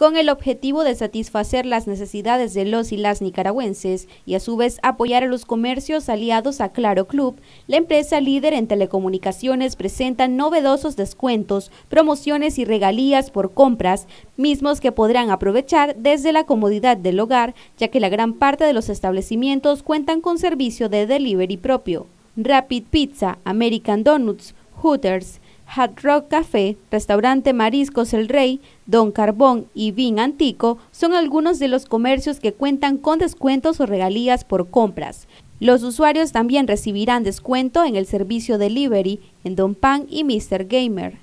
con el objetivo de satisfacer las necesidades de los y las nicaragüenses y a su vez apoyar a los comercios aliados a Claro Club, la empresa líder en telecomunicaciones presenta novedosos descuentos, promociones y regalías por compras, mismos que podrán aprovechar desde la comodidad del hogar, ya que la gran parte de los establecimientos cuentan con servicio de delivery propio. Rapid Pizza, American Donuts, Hooters, Hard Rock Café, Restaurante Mariscos El Rey, Don Carbón y Vin Antico son algunos de los comercios que cuentan con descuentos o regalías por compras. Los usuarios también recibirán descuento en el servicio delivery en Don Pan y Mr. Gamer.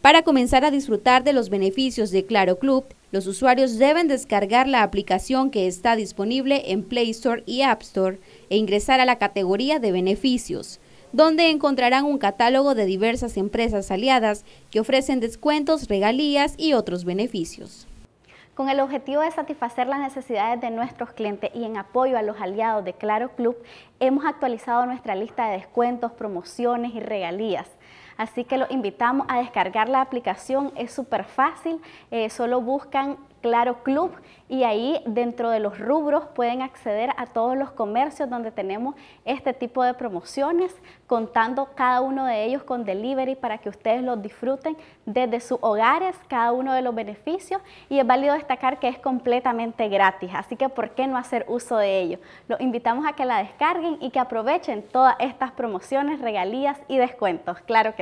Para comenzar a disfrutar de los beneficios de Claro Club, los usuarios deben descargar la aplicación que está disponible en Play Store y App Store e ingresar a la categoría de beneficios donde encontrarán un catálogo de diversas empresas aliadas que ofrecen descuentos, regalías y otros beneficios. Con el objetivo de satisfacer las necesidades de nuestros clientes y en apoyo a los aliados de Claro Club, hemos actualizado nuestra lista de descuentos, promociones y regalías. Así que los invitamos a descargar la aplicación, es súper fácil, eh, solo buscan Claro Club y ahí dentro de los rubros pueden acceder a todos los comercios donde tenemos este tipo de promociones, contando cada uno de ellos con delivery para que ustedes los disfruten desde sus hogares, cada uno de los beneficios y es válido destacar que es completamente gratis, así que ¿por qué no hacer uso de ello? Los invitamos a que la descarguen y que aprovechen todas estas promociones, regalías y descuentos, claro que